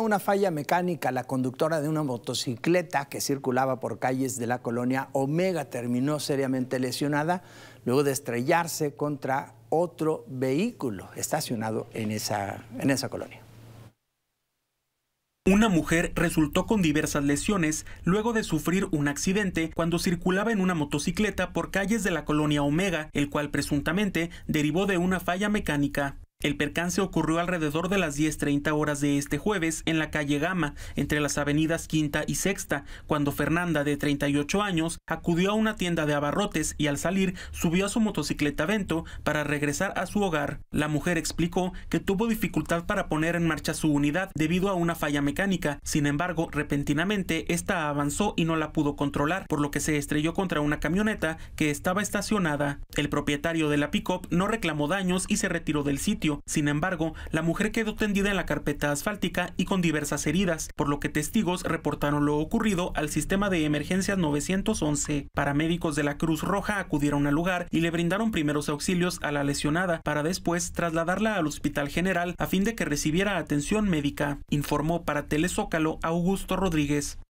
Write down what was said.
una falla mecánica. La conductora de una motocicleta que circulaba por calles de la colonia Omega terminó seriamente lesionada luego de estrellarse contra otro vehículo estacionado en esa, en esa colonia. Una mujer resultó con diversas lesiones luego de sufrir un accidente cuando circulaba en una motocicleta por calles de la colonia Omega, el cual presuntamente derivó de una falla mecánica. El percance ocurrió alrededor de las 10.30 horas de este jueves en la calle Gama, entre las avenidas Quinta y Sexta, cuando Fernanda, de 38 años, acudió a una tienda de abarrotes y al salir subió a su motocicleta Vento para regresar a su hogar. La mujer explicó que tuvo dificultad para poner en marcha su unidad debido a una falla mecánica, sin embargo, repentinamente esta avanzó y no la pudo controlar, por lo que se estrelló contra una camioneta que estaba estacionada. El propietario de la pickup no reclamó daños y se retiró del sitio. Sin embargo, la mujer quedó tendida en la carpeta asfáltica y con diversas heridas, por lo que testigos reportaron lo ocurrido al sistema de emergencias 911. Paramédicos de la Cruz Roja acudieron al lugar y le brindaron primeros auxilios a la lesionada para después trasladarla al Hospital General a fin de que recibiera atención médica, informó para Telezócalo Augusto Rodríguez.